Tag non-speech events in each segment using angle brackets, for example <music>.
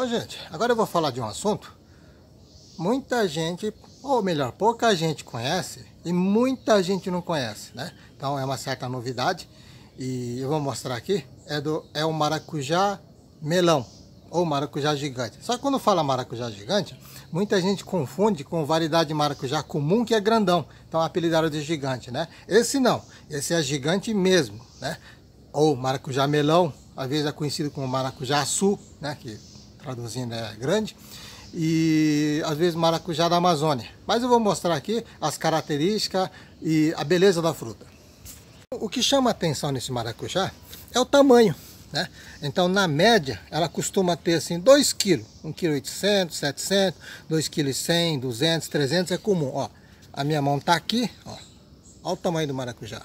Bom, gente, agora eu vou falar de um assunto. Muita gente, ou melhor, pouca gente conhece e muita gente não conhece, né? Então é uma certa novidade e eu vou mostrar aqui. É, do, é o maracujá melão ou maracujá gigante. Só que quando fala maracujá gigante, muita gente confunde com variedade de maracujá comum que é grandão. Então apelidaram de gigante, né? Esse não, esse é gigante mesmo, né? Ou maracujá melão, às vezes é conhecido como maracujá açu, né? Que traduzindo é grande, e às vezes maracujá da Amazônia. Mas eu vou mostrar aqui as características e a beleza da fruta. O que chama atenção nesse maracujá é o tamanho. Né? Então, na média, ela costuma ter assim 2 kg, 1,8 kg, 700, 2 kg 100, 200, 300 é comum. Ó, a minha mão tá aqui, ó. Olha o tamanho do maracujá.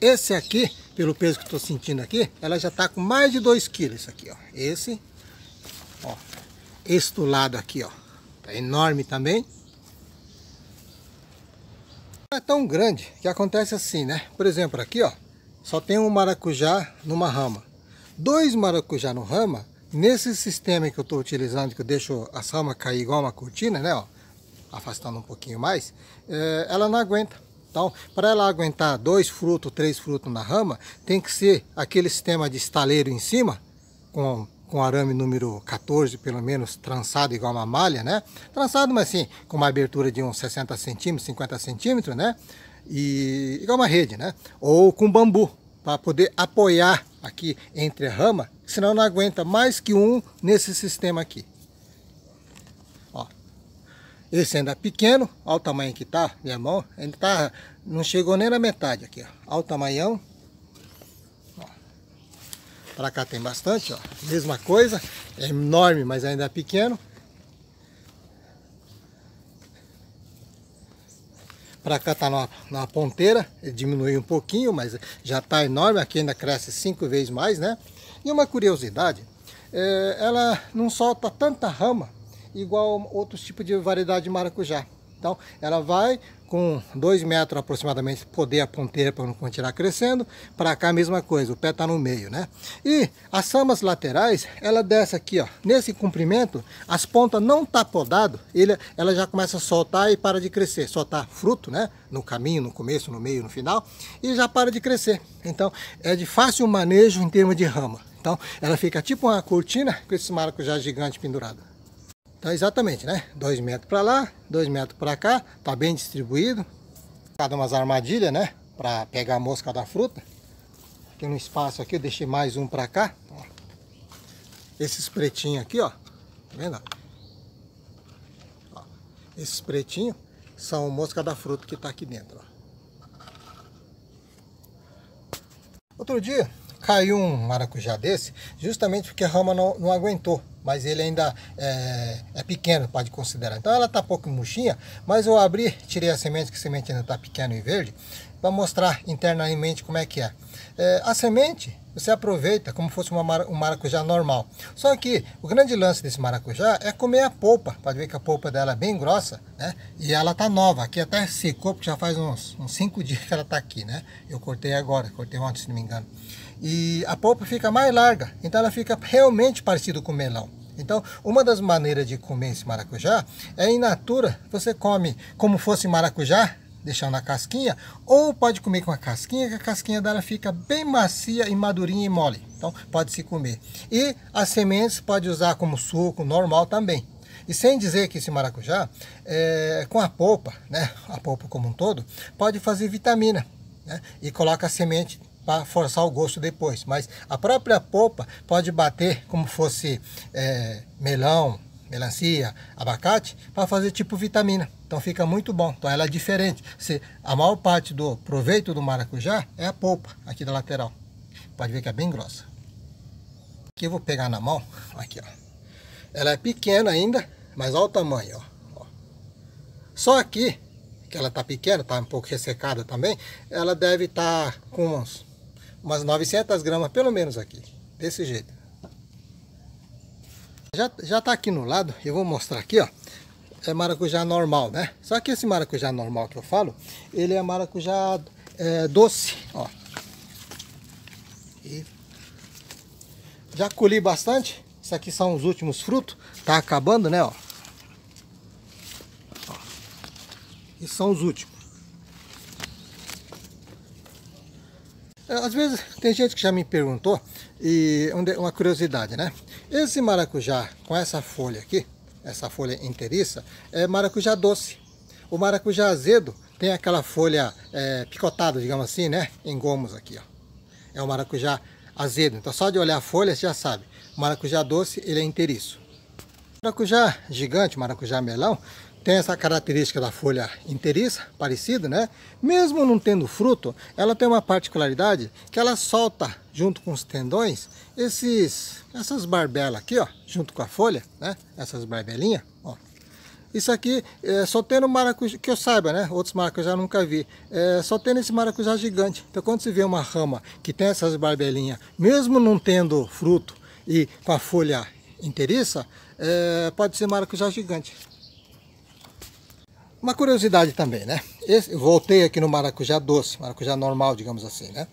Esse aqui, pelo peso que estou sentindo aqui, ela já está com mais de 2 kg aqui, ó. Esse Ó, do lado aqui, ó. Tá enorme também. É tão grande que acontece assim, né? Por exemplo, aqui, ó. Só tem um maracujá numa rama. Dois maracujá no rama. Nesse sistema que eu estou utilizando, que eu deixo as ramas cair igual uma cortina, né? Ó, afastando um pouquinho mais, é, ela não aguenta. Então, para ela aguentar dois frutos, três frutos na rama, tem que ser aquele sistema de estaleiro em cima, com com arame número 14, pelo menos, trançado igual uma malha, né? Trançado, mas sim, com uma abertura de uns 60 centímetros, 50 centímetros, né? E igual uma rede, né? Ou com bambu, para poder apoiar aqui entre a rama, senão não aguenta mais que um nesse sistema aqui. Ó, esse ainda é pequeno, olha o tamanho que tá, minha mão, ainda tá, não chegou nem na metade aqui, ó. Olha o tamanhão, para cá tem bastante, ó. Mesma coisa. É enorme, mas ainda é pequeno. para cá está na, ponteira. Ele diminuiu um pouquinho, mas já está enorme. Aqui ainda cresce cinco vezes mais, né? E uma curiosidade. É, ela não solta tanta rama igual outros tipos de variedade de maracujá. Então ela vai com 2 metros aproximadamente, poder a ponteira para não continuar crescendo. Para cá a mesma coisa, o pé está no meio, né? E as samas laterais, ela desce aqui, ó. Nesse comprimento, as pontas não tá podado, ele, ela já começa a soltar e para de crescer. Soltar tá fruto, né? No caminho, no começo, no meio, no final. E já para de crescer. Então, é de fácil manejo em termos de rama. Então, ela fica tipo uma cortina com esse maracujá gigante pendurado. Tá exatamente, né? dois metros para lá, dois metros para cá, tá bem distribuído. Cada umas armadilhas, né? Para pegar a mosca da fruta. Aqui no espaço aqui eu deixei mais um para cá. Ó. Esses pretinhos aqui, ó. Tá vendo? Ó. Esses pretinhos são mosca da fruta que tá aqui dentro, ó. Outro dia caiu um maracujá desse, justamente porque a rama não, não aguentou mas ele ainda é, é pequeno, pode considerar. Então ela está pouco murchinha, mas eu abri, tirei a semente, que a semente ainda está pequena e verde, para mostrar internamente como é que é. é. A semente você aproveita como fosse uma mar, um maracujá normal. Só que o grande lance desse maracujá é comer a polpa. Pode ver que a polpa dela é bem grossa, né? E ela está nova. Aqui até secou, porque já faz uns 5 <laughs> dias que ela está aqui, né? Eu cortei agora, cortei ontem, se não me engano. E a polpa fica mais larga, então ela fica realmente parecida com melão. Então, uma das maneiras de comer esse maracujá é em natura, você come como fosse maracujá, deixando a casquinha, ou pode comer com a casquinha, que a casquinha dela fica bem macia e madurinha e mole. Então, pode se comer. E as sementes pode usar como suco normal também. E sem dizer que esse maracujá, é, com a polpa, né, a polpa como um todo, pode fazer vitamina. Né, e coloca a semente para forçar o gosto depois. Mas a própria polpa pode bater como fosse é, melão, melancia, abacate, para fazer tipo vitamina. Então fica muito bom. Então ela é diferente. Se a maior parte do proveito do maracujá é a polpa aqui da lateral. Pode ver que é bem grossa. Aqui eu vou pegar na mão. Aqui, ó. Ela é pequena ainda, mas olha o tamanho, ó. Só aqui, que ela tá pequena, tá um pouco ressecada também, ela deve estar tá com uns umas 900 gramas pelo menos aqui, desse jeito. Já, já tá aqui no lado, eu vou mostrar aqui, ó. É maracujá normal, né? Só que esse maracujá normal que eu falo, ele é maracujá é, doce, ó. E já colhi bastante. Isso aqui são os últimos frutos. Tá acabando, né, ó. ó. E são os últimos. É, às vezes tem gente que já me perguntou, e uma curiosidade, né? Esse maracujá com essa folha aqui, essa folha inteiriça, é maracujá doce. O maracujá azedo tem aquela folha é, picotada, digamos assim, né? Em gomos aqui, ó. É o maracujá azedo. Então só de olhar a folha você já sabe. maracujá doce, ele é inteiriço. Maracujá gigante, maracujá melão, tem essa característica da folha inteiriça, parecida, né? Mesmo não tendo fruto, ela tem uma particularidade que ela solta junto com os tendões esses, essas barbelas aqui, ó, junto com a folha, né? Essas barbelinhas, ó. Isso aqui é, só tendo maracujá, que eu saiba, né? Outros maracujá nunca vi. É, só tendo esse maracujá gigante. Então quando se vê uma rama que tem essas barbelinhas, mesmo não tendo fruto e com a folha inteiriça, é, pode ser maracujá gigante. Uma curiosidade também, né? Esse, voltei aqui no maracujá doce, maracujá normal, digamos assim, né?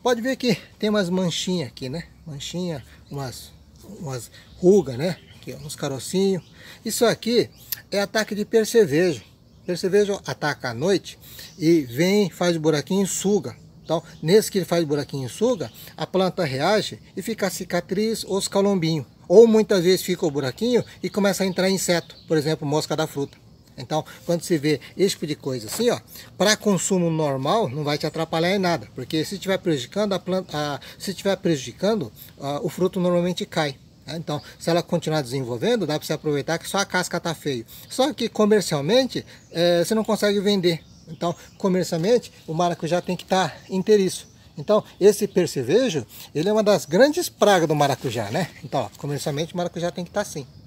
Pode ver que tem umas manchinhas aqui, né? Manchinha, umas, umas rugas, né? Aqui, uns carocinhos. Isso aqui é ataque de percevejo. Percevejo ataca à noite e vem, faz buraquinho e suga. Então, nesse que ele faz buraquinho e suga, a planta reage e fica a cicatriz ou os calombinhos. Ou muitas vezes fica o buraquinho e começa a entrar inseto, por exemplo, mosca da fruta. Então, quando você vê esse tipo de coisa assim, ó, para consumo normal, não vai te atrapalhar em nada, porque se estiver prejudicando a planta, a, se estiver prejudicando, a, o fruto normalmente cai. Né? Então, se ela continuar desenvolvendo, dá para você aproveitar que só a casca está feio. Só que comercialmente, é, você não consegue vender. Então, comercialmente, o maracujá tem que estar tá inteiriço. Então, esse percevejo, ele é uma das grandes pragas do maracujá, né? Então, ó, comercialmente, o maracujá tem que estar tá assim.